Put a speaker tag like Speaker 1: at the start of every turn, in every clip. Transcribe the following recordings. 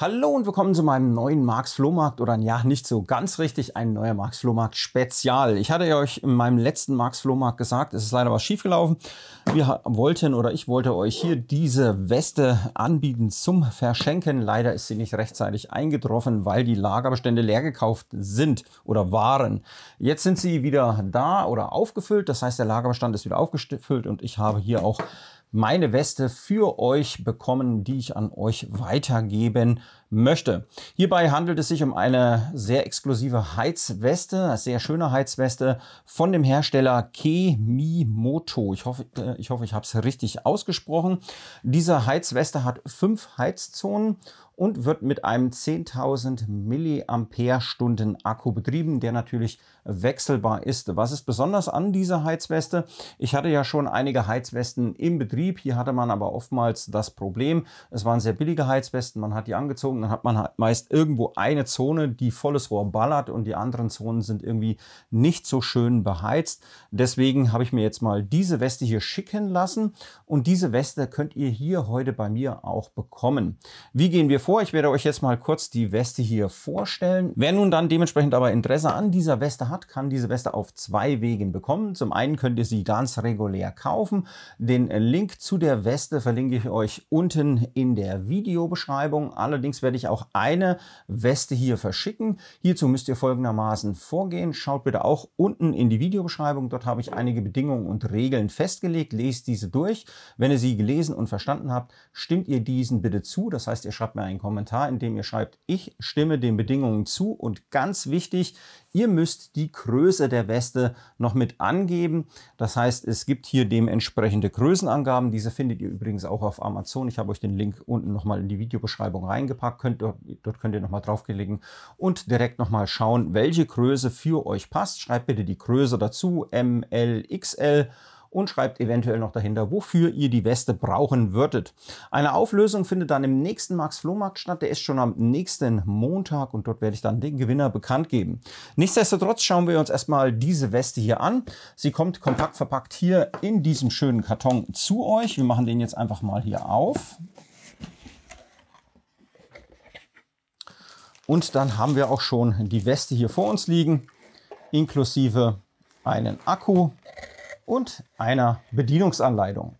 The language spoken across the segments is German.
Speaker 1: Hallo und willkommen zu meinem neuen Marx Flohmarkt oder ja, nicht so ganz richtig, ein neuer Marx Flohmarkt Spezial. Ich hatte ja euch in meinem letzten Marx Flohmarkt gesagt, es ist leider was schiefgelaufen. Wir wollten oder ich wollte euch hier diese Weste anbieten zum Verschenken. Leider ist sie nicht rechtzeitig eingetroffen, weil die Lagerbestände leer gekauft sind oder waren. Jetzt sind sie wieder da oder aufgefüllt. Das heißt, der Lagerbestand ist wieder aufgefüllt und ich habe hier auch meine Weste für euch bekommen, die ich an euch weitergeben möchte. Hierbei handelt es sich um eine sehr exklusive Heizweste, eine sehr schöne Heizweste von dem Hersteller Kemimoto. Ich hoffe, äh, ich, hoffe, ich habe es richtig ausgesprochen. Diese Heizweste hat fünf Heizzonen und wird mit einem 10.000 mAh Akku betrieben, der natürlich wechselbar ist. Was ist besonders an dieser Heizweste? Ich hatte ja schon einige Heizwesten im Betrieb. Hier hatte man aber oftmals das Problem, es waren sehr billige Heizwesten. Man hat die angezogen, und dann hat man halt meist irgendwo eine Zone, die volles Rohr ballert und die anderen Zonen sind irgendwie nicht so schön beheizt. Deswegen habe ich mir jetzt mal diese Weste hier schicken lassen und diese Weste könnt ihr hier heute bei mir auch bekommen. Wie gehen wir vor? Ich werde euch jetzt mal kurz die Weste hier vorstellen. Wer nun dann dementsprechend aber Interesse an dieser Weste hat, kann diese Weste auf zwei Wegen bekommen. Zum einen könnt ihr sie ganz regulär kaufen. Den Link zu der Weste verlinke ich euch unten in der Videobeschreibung. Allerdings werde werde ich auch eine Weste hier verschicken. Hierzu müsst ihr folgendermaßen vorgehen. Schaut bitte auch unten in die Videobeschreibung. Dort habe ich einige Bedingungen und Regeln festgelegt. Lest diese durch. Wenn ihr sie gelesen und verstanden habt, stimmt ihr diesen bitte zu. Das heißt, ihr schreibt mir einen Kommentar, in dem ihr schreibt, ich stimme den Bedingungen zu. Und ganz wichtig, ihr müsst die Größe der Weste noch mit angeben. Das heißt, es gibt hier dementsprechende Größenangaben. Diese findet ihr übrigens auch auf Amazon. Ich habe euch den Link unten nochmal in die Videobeschreibung reingepackt könnt, dort, dort könnt ihr nochmal draufklicken und direkt nochmal schauen, welche Größe für euch passt. Schreibt bitte die Größe dazu, ML, XL und schreibt eventuell noch dahinter, wofür ihr die Weste brauchen würdet. Eine Auflösung findet dann im nächsten Max Flohmarkt statt. Der ist schon am nächsten Montag und dort werde ich dann den Gewinner bekannt geben. Nichtsdestotrotz schauen wir uns erstmal diese Weste hier an. Sie kommt kompakt verpackt hier in diesem schönen Karton zu euch. Wir machen den jetzt einfach mal hier auf. Und dann haben wir auch schon die Weste hier vor uns liegen, inklusive einen Akku und einer Bedienungsanleitung.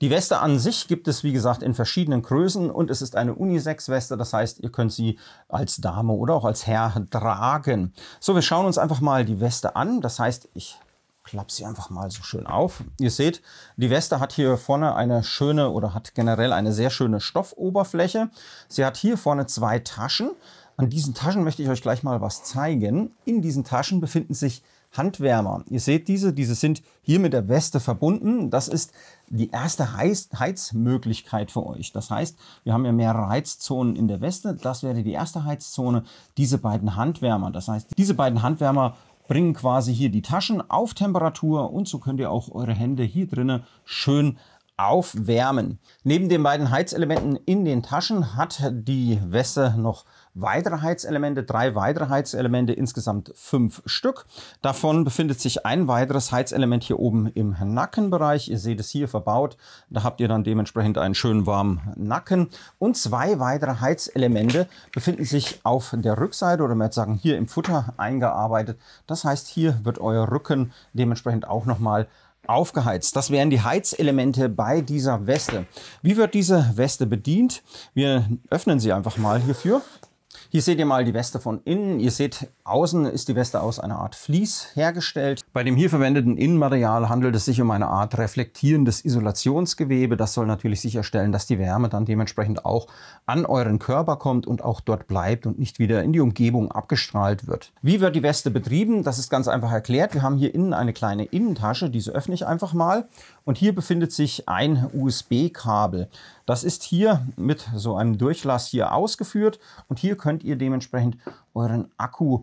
Speaker 1: Die Weste an sich gibt es, wie gesagt, in verschiedenen Größen und es ist eine Unisex-Weste, das heißt, ihr könnt sie als Dame oder auch als Herr tragen. So, wir schauen uns einfach mal die Weste an. Das heißt, ich klappe sie einfach mal so schön auf. Ihr seht, die Weste hat hier vorne eine schöne oder hat generell eine sehr schöne Stoffoberfläche. Sie hat hier vorne zwei Taschen. An diesen Taschen möchte ich euch gleich mal was zeigen. In diesen Taschen befinden sich Handwärmer. Ihr seht diese, diese sind hier mit der Weste verbunden. Das ist die erste Heiz Heizmöglichkeit für euch. Das heißt, wir haben ja mehrere Heizzonen in der Weste. Das wäre die erste Heizzone, diese beiden Handwärmer. Das heißt, diese beiden Handwärmer bringen quasi hier die Taschen auf Temperatur und so könnt ihr auch eure Hände hier drinnen schön aufwärmen. Neben den beiden Heizelementen in den Taschen hat die Weste noch weitere Heizelemente, drei weitere Heizelemente, insgesamt fünf Stück. Davon befindet sich ein weiteres Heizelement hier oben im Nackenbereich. Ihr seht es hier verbaut. Da habt ihr dann dementsprechend einen schönen warmen Nacken. Und zwei weitere Heizelemente befinden sich auf der Rückseite oder man würde sagen hier im Futter eingearbeitet. Das heißt, hier wird euer Rücken dementsprechend auch nochmal Aufgeheizt. Das wären die Heizelemente bei dieser Weste. Wie wird diese Weste bedient? Wir öffnen sie einfach mal hierfür. Hier seht ihr mal die Weste von innen. Ihr seht Außen ist die Weste aus einer Art Vlies hergestellt. Bei dem hier verwendeten Innenmaterial handelt es sich um eine Art reflektierendes Isolationsgewebe. Das soll natürlich sicherstellen, dass die Wärme dann dementsprechend auch an euren Körper kommt und auch dort bleibt und nicht wieder in die Umgebung abgestrahlt wird. Wie wird die Weste betrieben? Das ist ganz einfach erklärt. Wir haben hier innen eine kleine Innentasche, diese öffne ich einfach mal. Und hier befindet sich ein USB-Kabel. Das ist hier mit so einem Durchlass hier ausgeführt und hier könnt ihr dementsprechend euren Akku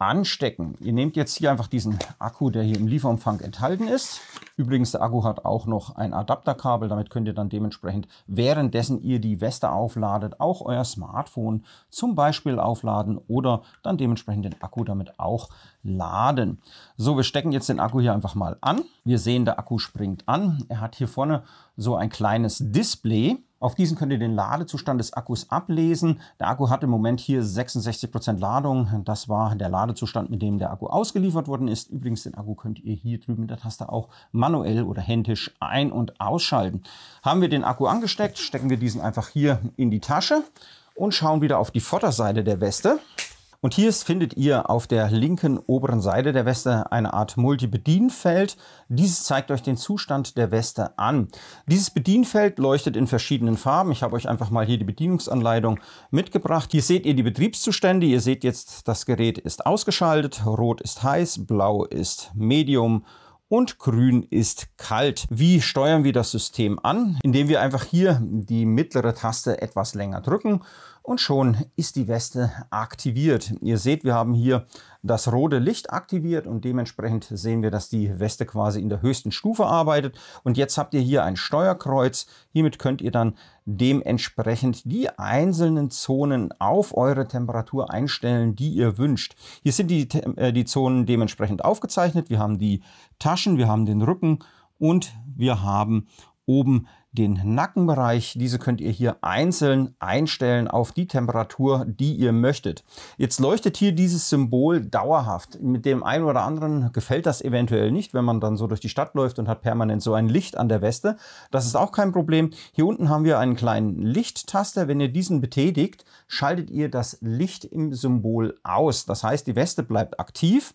Speaker 1: anstecken. Ihr nehmt jetzt hier einfach diesen Akku, der hier im Lieferumfang enthalten ist. Übrigens, der Akku hat auch noch ein Adapterkabel. Damit könnt ihr dann dementsprechend, währenddessen ihr die Weste aufladet, auch euer Smartphone zum Beispiel aufladen oder dann dementsprechend den Akku damit auch laden. So, wir stecken jetzt den Akku hier einfach mal an. Wir sehen, der Akku springt an. Er hat hier vorne so ein kleines Display. Auf diesen könnt ihr den Ladezustand des Akkus ablesen. Der Akku hat im Moment hier 66% Prozent Ladung. Das war der Ladezustand Ladezustand, mit dem der Akku ausgeliefert worden ist. Übrigens, den Akku könnt ihr hier drüben in der Taste auch manuell oder händisch ein- und ausschalten. Haben wir den Akku angesteckt, stecken wir diesen einfach hier in die Tasche und schauen wieder auf die Vorderseite der Weste. Und hier findet ihr auf der linken oberen Seite der Weste eine Art Multi-Bedienfeld. Dieses zeigt euch den Zustand der Weste an. Dieses Bedienfeld leuchtet in verschiedenen Farben. Ich habe euch einfach mal hier die Bedienungsanleitung mitgebracht. Hier seht ihr die Betriebszustände. Ihr seht jetzt, das Gerät ist ausgeschaltet. Rot ist heiß, blau ist medium und grün ist kalt. Wie steuern wir das System an? Indem wir einfach hier die mittlere Taste etwas länger drücken und schon ist die Weste aktiviert. Ihr seht, wir haben hier das rote Licht aktiviert und dementsprechend sehen wir, dass die Weste quasi in der höchsten Stufe arbeitet. Und jetzt habt ihr hier ein Steuerkreuz. Hiermit könnt ihr dann dementsprechend die einzelnen Zonen auf eure Temperatur einstellen, die ihr wünscht. Hier sind die, äh, die Zonen dementsprechend aufgezeichnet. Wir haben die Taschen, wir haben den Rücken und wir haben oben die den Nackenbereich. Diese könnt ihr hier einzeln einstellen auf die Temperatur, die ihr möchtet. Jetzt leuchtet hier dieses Symbol dauerhaft. Mit dem einen oder anderen gefällt das eventuell nicht, wenn man dann so durch die Stadt läuft und hat permanent so ein Licht an der Weste. Das ist auch kein Problem. Hier unten haben wir einen kleinen Lichttaster. Wenn ihr diesen betätigt, schaltet ihr das Licht im Symbol aus. Das heißt, die Weste bleibt aktiv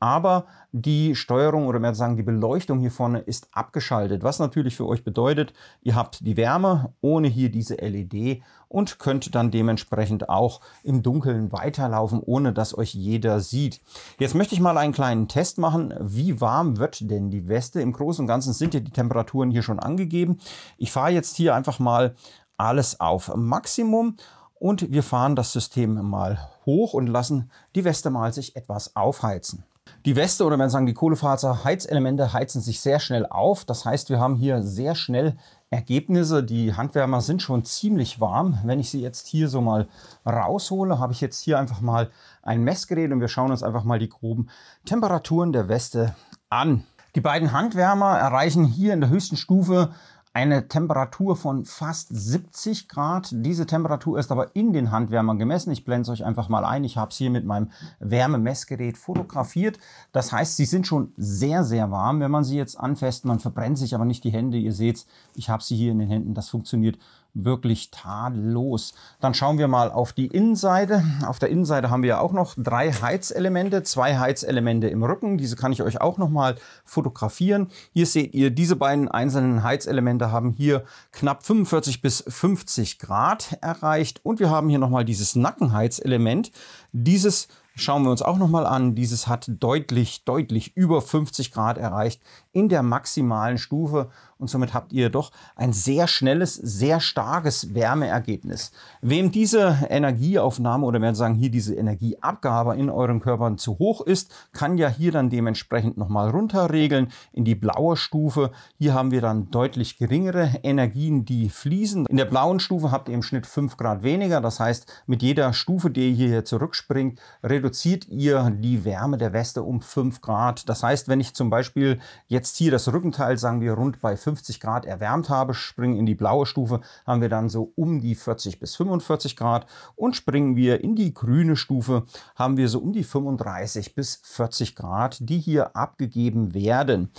Speaker 1: aber die Steuerung oder mehr sagen die Beleuchtung hier vorne ist abgeschaltet, was natürlich für euch bedeutet, ihr habt die Wärme ohne hier diese LED und könnt dann dementsprechend auch im Dunkeln weiterlaufen, ohne dass euch jeder sieht. Jetzt möchte ich mal einen kleinen Test machen, wie warm wird denn die Weste? Im Großen und Ganzen sind ja die Temperaturen hier schon angegeben. Ich fahre jetzt hier einfach mal alles auf Maximum und wir fahren das System mal hoch und lassen die Weste mal sich etwas aufheizen. Die Weste oder wenn wir sagen die Heizelemente heizen sich sehr schnell auf. Das heißt, wir haben hier sehr schnell Ergebnisse. Die Handwärmer sind schon ziemlich warm. Wenn ich sie jetzt hier so mal raushole, habe ich jetzt hier einfach mal ein Messgerät und wir schauen uns einfach mal die groben Temperaturen der Weste an. Die beiden Handwärmer erreichen hier in der höchsten Stufe eine Temperatur von fast 70 Grad. Diese Temperatur ist aber in den Handwärmern gemessen. Ich blende es euch einfach mal ein. Ich habe es hier mit meinem Wärmemessgerät fotografiert. Das heißt, sie sind schon sehr, sehr warm, wenn man sie jetzt anfasst. Man verbrennt sich aber nicht die Hände. Ihr seht es, ich habe sie hier in den Händen. Das funktioniert wirklich tadellos. Dann schauen wir mal auf die Innenseite. Auf der Innenseite haben wir auch noch drei Heizelemente, zwei Heizelemente im Rücken. Diese kann ich euch auch noch mal fotografieren. Hier seht ihr, diese beiden einzelnen Heizelemente wir haben hier knapp 45 bis 50 Grad erreicht und wir haben hier nochmal dieses Nackenheizelement. Dieses schauen wir uns auch nochmal an. Dieses hat deutlich, deutlich über 50 Grad erreicht in der maximalen Stufe und somit habt ihr doch ein sehr schnelles, sehr starkes Wärmeergebnis. Wem diese Energieaufnahme oder wir sagen hier diese Energieabgabe in euren Körpern zu hoch ist, kann ja hier dann dementsprechend nochmal runterregeln in die blaue Stufe. Hier haben wir dann deutlich geringere Energien, die fließen. In der blauen Stufe habt ihr im Schnitt 5 Grad weniger. Das heißt, mit jeder Stufe, die ihr hier zurückspringt, reduziert ihr die Wärme der Weste um 5 Grad. Das heißt, wenn ich zum Beispiel jetzt hier das Rückenteil, sagen wir, rund bei 5 50 Grad erwärmt habe, springen in die blaue Stufe, haben wir dann so um die 40 bis 45 Grad und springen wir in die grüne Stufe, haben wir so um die 35 bis 40 Grad, die hier abgegeben werden.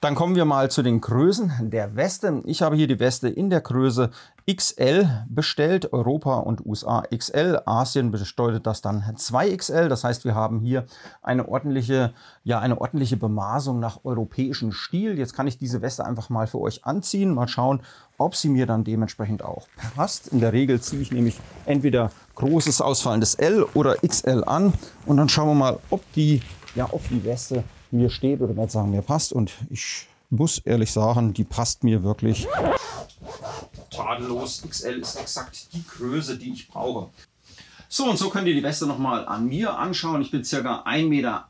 Speaker 1: Dann kommen wir mal zu den Größen der Weste. Ich habe hier die Weste in der Größe XL bestellt, Europa und USA XL. Asien bedeutet das dann 2XL. Das heißt, wir haben hier eine ordentliche, ja, eine ordentliche Bemaßung nach europäischem Stil. Jetzt kann ich diese Weste einfach mal für euch anziehen. Mal schauen, ob sie mir dann dementsprechend auch passt. In der Regel ziehe ich nämlich entweder großes ausfallendes L oder XL an und dann schauen wir mal, ob die, ja, ob die Weste mir steht oder man sagen, mir passt. Und ich muss ehrlich sagen, die passt mir wirklich. Tadellos XL ist exakt die Größe, die ich brauche. So, und so könnt ihr die Weste nochmal an mir anschauen. Ich bin circa 1,80 Meter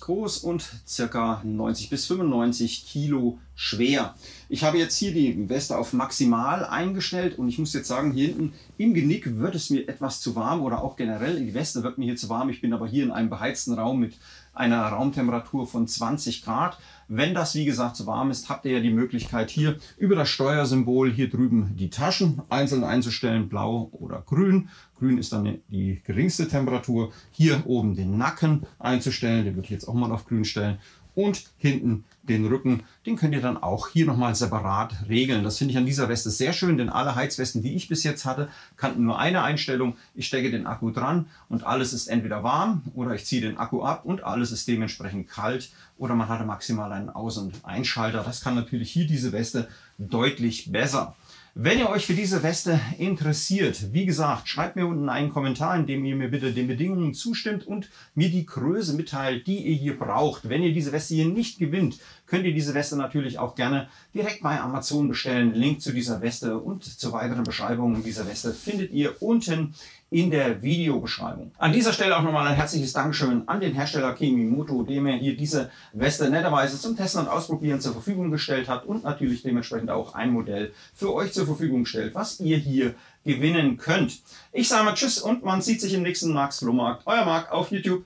Speaker 1: groß und circa 90 bis 95 Kilo schwer. Ich habe jetzt hier die Weste auf maximal eingestellt und ich muss jetzt sagen, hier hinten im Genick wird es mir etwas zu warm oder auch generell die Weste wird mir hier zu warm. Ich bin aber hier in einem beheizten Raum mit einer Raumtemperatur von 20 Grad. Wenn das wie gesagt zu warm ist, habt ihr ja die Möglichkeit hier über das Steuersymbol hier drüben die Taschen einzeln einzustellen, blau oder grün. Grün ist dann die geringste Temperatur. Hier oben den Nacken einzustellen, den würde ich jetzt auch mal auf grün stellen und hinten den Rücken. Den könnt ihr dann auch hier nochmal separat regeln. Das finde ich an dieser Weste sehr schön, denn alle Heizwesten, die ich bis jetzt hatte, kannten nur eine Einstellung. Ich stecke den Akku dran und alles ist entweder warm oder ich ziehe den Akku ab und alles ist dementsprechend kalt oder man hatte maximal einen Aus- und Einschalter. Das kann natürlich hier diese Weste deutlich besser. Wenn ihr euch für diese Weste interessiert, wie gesagt, schreibt mir unten einen Kommentar, in dem ihr mir bitte den Bedingungen zustimmt und mir die Größe mitteilt, die ihr hier braucht. Wenn ihr diese Weste hier nicht gewinnt, könnt ihr diese Weste natürlich auch gerne direkt bei Amazon bestellen. Link zu dieser Weste und zu weiteren Beschreibungen dieser Weste findet ihr unten in der Videobeschreibung. An dieser Stelle auch nochmal ein herzliches Dankeschön an den Hersteller Kemimoto, dem er hier diese Weste netterweise zum Testen und Ausprobieren zur Verfügung gestellt hat und natürlich dementsprechend auch ein Modell für euch zur Verfügung stellt, was ihr hier gewinnen könnt. Ich sage mal Tschüss und man sieht sich im nächsten Marks Flohmarkt. Euer Marc auf YouTube.